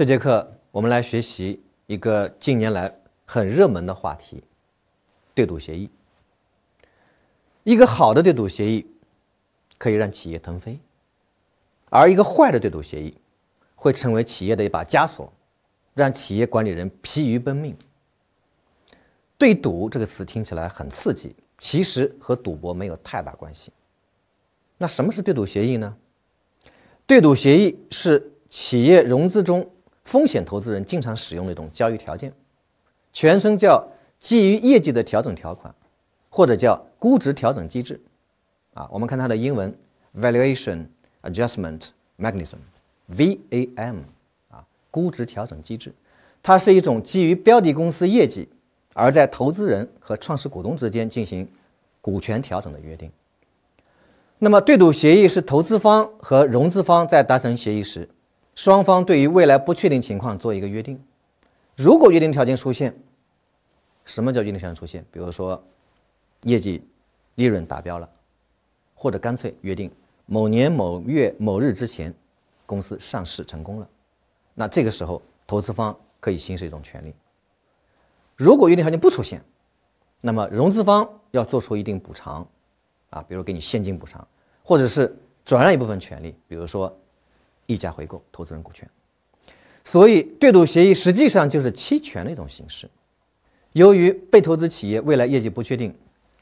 这节课我们来学习一个近年来很热门的话题——对赌协议。一个好的对赌协议可以让企业腾飞，而一个坏的对赌协议会成为企业的一把枷锁，让企业管理人疲于奔命。对赌这个词听起来很刺激，其实和赌博没有太大关系。那什么是对赌协议呢？对赌协议是企业融资中。风险投资人经常使用的一种交易条件，全称叫基于业绩的调整条款，或者叫估值调整机制。啊，我们看它的英文 valuation adjustment mechanism，VAM。啊，估值调整机制，它是一种基于标的公司业绩，而在投资人和创始股东之间进行股权调整的约定。那么，对赌协议是投资方和融资方在达成协议时。双方对于未来不确定情况做一个约定，如果约定条件出现，什么叫约定条件出现？比如说，业绩利润达标了，或者干脆约定某年某月某日之前，公司上市成功了，那这个时候投资方可以行使一种权利。如果约定条件不出现，那么融资方要做出一定补偿，啊，比如给你现金补偿，或者是转让一部分权利，比如说。溢价回购投资人股权，所以对赌协议实际上就是期权的一种形式。由于被投资企业未来业绩不确定，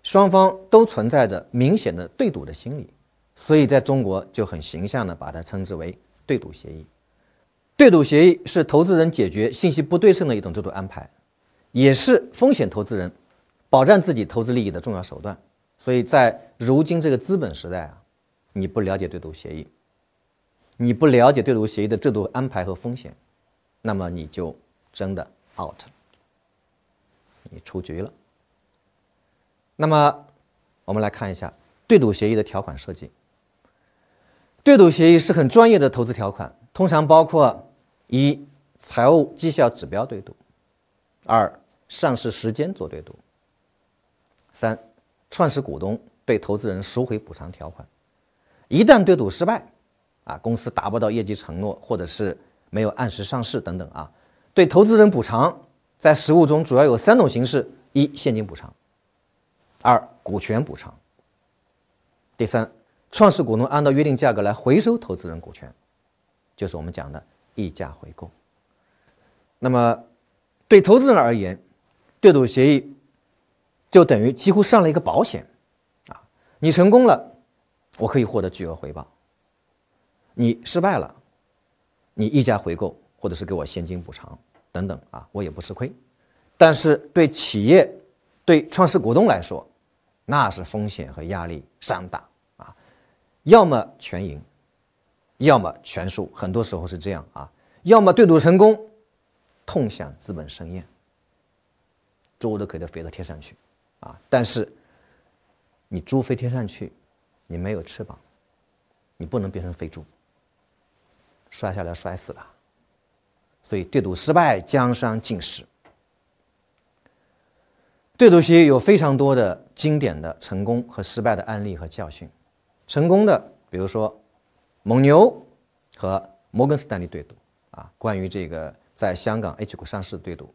双方都存在着明显的对赌的心理，所以在中国就很形象的把它称之为对赌协议。对赌协议是投资人解决信息不对称的一种制度安排，也是风险投资人保障自己投资利益的重要手段。所以在如今这个资本时代啊，你不了解对赌协议。你不了解对赌协议的制度安排和风险，那么你就真的 out 了，你出局了。那么我们来看一下对赌协议的条款设计。对赌协议是很专业的投资条款，通常包括：一、财务绩效指标对赌；二、上市时间做对赌；三、创始股东对投资人赎回补偿条款。一旦对赌失败，啊，公司达不到业绩承诺，或者是没有按时上市等等啊，对投资人补偿，在实务中主要有三种形式：一、现金补偿；二、股权补偿；第三，创始股东按照约定价格来回收投资人股权，就是我们讲的溢价回购。那么，对投资人而言，对赌协议就等于几乎上了一个保险啊，你成功了，我可以获得巨额回报。你失败了，你溢价回购，或者是给我现金补偿等等啊，我也不吃亏。但是对企业、对创始股东来说，那是风险和压力山大啊。要么全赢，要么全输，很多时候是这样啊。要么对赌成功，痛享资本盛宴，猪都可以飞到天上去啊。但是，你猪飞天上去，你没有翅膀，你不能变成飞猪。摔下来摔死了，所以对赌失败，江山尽失。对赌协议有非常多的经典的成功和失败的案例和教训。成功的，比如说蒙牛和摩根斯坦利对赌啊，关于这个在香港 H 股上市对赌，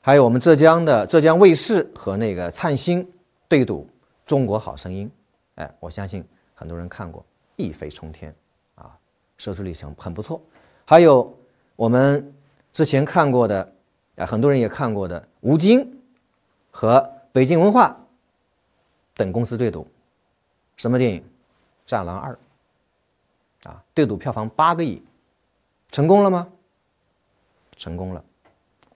还有我们浙江的浙江卫视和那个灿星对赌《中国好声音》。哎，我相信很多人看过，一飞冲天。收视率强，很不错。还有我们之前看过的，啊，很多人也看过的，吴京和北京文化等公司对赌什么电影《战狼二》啊？对赌票房八个亿，成功了吗？成功了，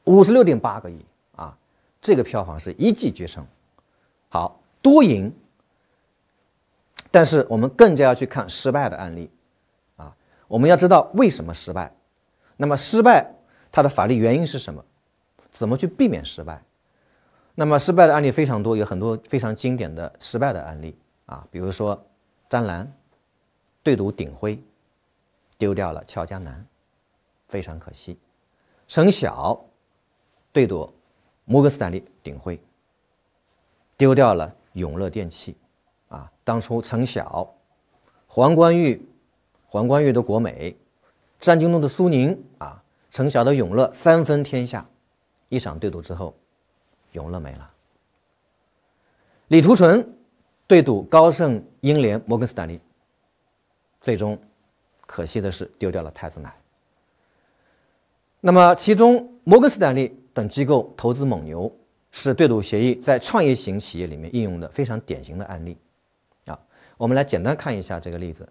五十六点八个亿啊！这个票房是一骑绝尘。好，多赢，但是我们更加要去看失败的案例。我们要知道为什么失败，那么失败它的法律原因是什么？怎么去避免失败？那么失败的案例非常多，有很多非常经典的失败的案例啊，比如说张兰对赌鼎辉，丢掉了俏江南，非常可惜；陈晓对赌摩根斯坦利，鼎辉丢掉了永乐电器啊，当初陈晓黄光裕。黄光裕的国美，张京东的苏宁啊，陈晓的永乐三分天下。一场对赌之后，永乐没了。李途纯对赌高盛、英联、摩根斯坦利，最终可惜的是丢掉了太子奶。那么，其中摩根斯坦利等机构投资蒙牛，是对赌协议在创业型企业里面应用的非常典型的案例啊。我们来简单看一下这个例子。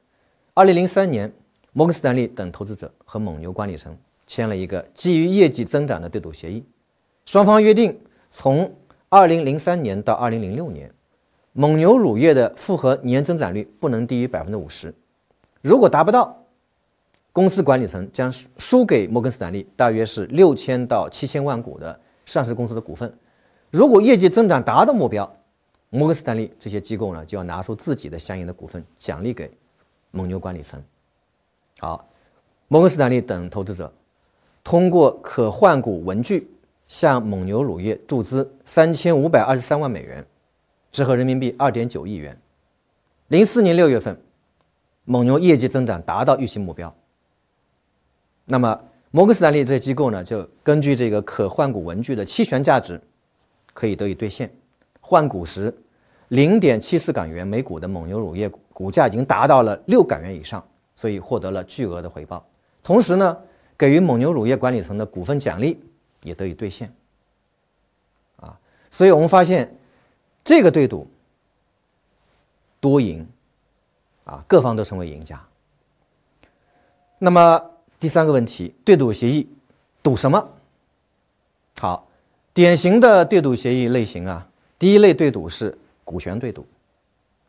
二零零三年，摩根斯坦利等投资者和蒙牛管理层签了一个基于业绩增长的对赌协议。双方约定，从二零零三年到二零零六年，蒙牛乳业的复合年增长率不能低于百分之五十。如果达不到，公司管理层将输给摩根斯坦利大约是六千到七千万股的上市公司的股份。如果业绩增长达到目标，摩根斯坦利这些机构呢就要拿出自己的相应的股份奖励给。蒙牛管理层，好，摩根斯坦利等投资者通过可换股文具向蒙牛乳业注资三千五百二十三万美元，折合人民币二点九亿元。零四年六月份，蒙牛业绩增长达到预期目标。那么，摩根斯坦利这机构呢，就根据这个可换股文具的期权价值，可以得以兑现，换股时。零点七四港元每股的蒙牛乳业股价已经达到了六港元以上，所以获得了巨额的回报。同时呢，给予蒙牛乳业管理层的股份奖励也得以兑现。啊，所以我们发现这个对赌多赢啊，各方都成为赢家。那么第三个问题，对赌协议赌什么？好，典型的对赌协议类型啊，第一类对赌是。股权对赌，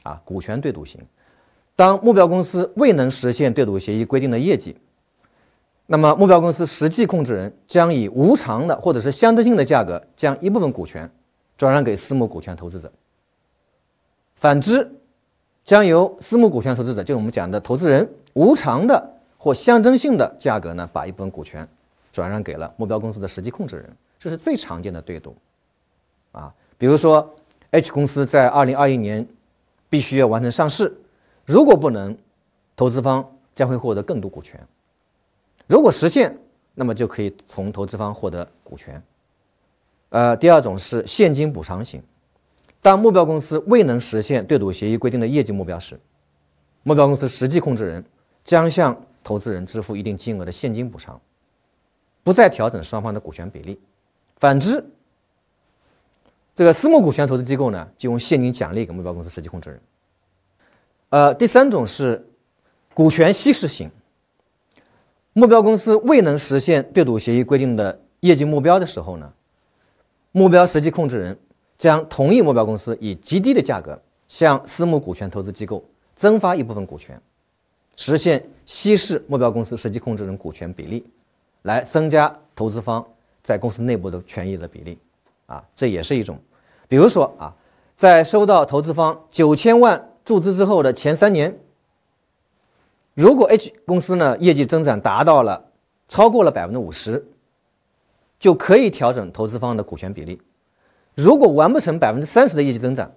啊，股权对赌型，当目标公司未能实现对赌协议规定的业绩，那么目标公司实际控制人将以无偿的或者是象征性的价格将一部分股权转让给私募股权投资者。反之，将由私募股权投资者，就是我们讲的投资人，无偿的或象征性的价格呢，把一部分股权转让给了目标公司的实际控制人。这是最常见的对赌，啊，比如说。H 公司在二零二一年必须要完成上市，如果不能，投资方将会获得更多股权；如果实现，那么就可以从投资方获得股权。呃，第二种是现金补偿型，当目标公司未能实现对赌协议规定的业绩目标时，目标公司实际控制人将向投资人支付一定金额的现金补偿，不再调整双方的股权比例。反之，这个私募股权投资机构呢，就用现金奖励给目标公司实际控制人。呃，第三种是股权稀释型。目标公司未能实现对赌协议规定的业绩目标的时候呢，目标实际控制人将同意目标公司以极低的价格向私募股权投资机构增发一部分股权，实现稀释目标公司实际控制人股权比例，来增加投资方在公司内部的权益的比例。啊，这也是一种，比如说啊，在收到投资方九千万注资之后的前三年，如果 H 公司呢业绩增长达到了超过了百分之五十，就可以调整投资方的股权比例。如果完不成百分之三十的业绩增长，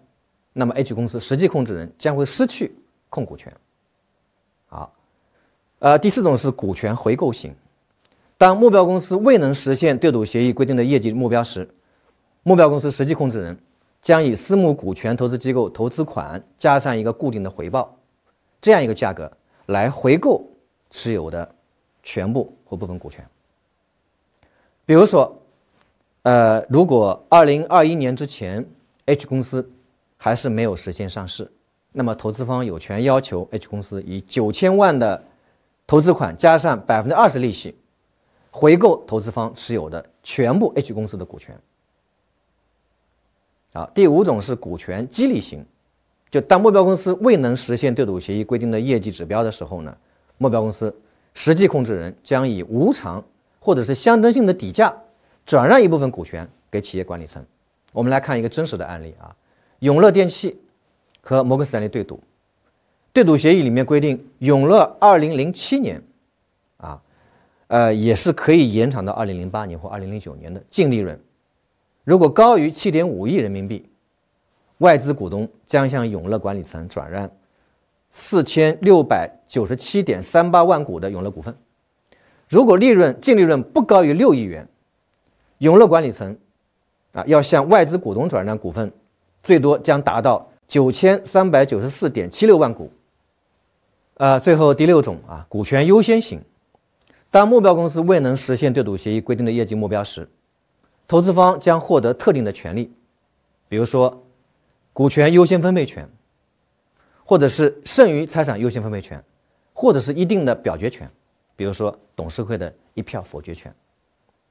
那么 H 公司实际控制人将会失去控股权。好，呃，第四种是股权回购型，当目标公司未能实现对赌协议规定的业绩目标时。目标公司实际控制人将以私募股权投资机构投资款加上一个固定的回报，这样一个价格来回购持有的全部或部分股权。比如说，呃，如果二零二一年之前 H 公司还是没有实现上市，那么投资方有权要求 H 公司以九千万的投资款加上百分之二十利息，回购投资方持有的全部 H 公司的股权。啊，第五种是股权激励型，就当目标公司未能实现对赌协议规定的业绩指标的时候呢，目标公司实际控制人将以无偿或者是相征性的底价转让一部分股权给企业管理层。我们来看一个真实的案例啊，永乐电器和摩根斯坦利对赌，对赌协议里面规定，永乐二零零七年啊，呃，也是可以延长到二零零八年或二零零九年的净利润。如果高于七点五亿人民币，外资股东将向永乐管理层转让四千六百九十七点三八万股的永乐股份。如果利润净利润不高于六亿元，永乐管理层啊要向外资股东转让股份，最多将达到九千三百九十四点七六万股。呃，最后第六种啊，股权优先型，当目标公司未能实现对赌协议规定的业绩目标时。投资方将获得特定的权利，比如说股权优先分配权，或者是剩余财产优先分配权，或者是一定的表决权，比如说董事会的一票否决权。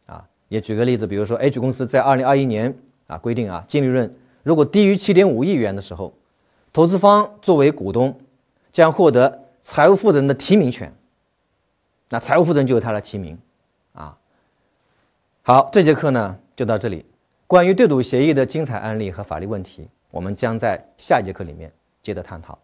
啊，也举个例子，比如说 H 公司在二零二一年啊规定啊，净利润如果低于七点五亿元的时候，投资方作为股东将获得财务负责人的提名权。那财务负责人就由他来提名。啊，好，这节课呢。就到这里，关于对赌协议的精彩案例和法律问题，我们将在下一节课里面接着探讨。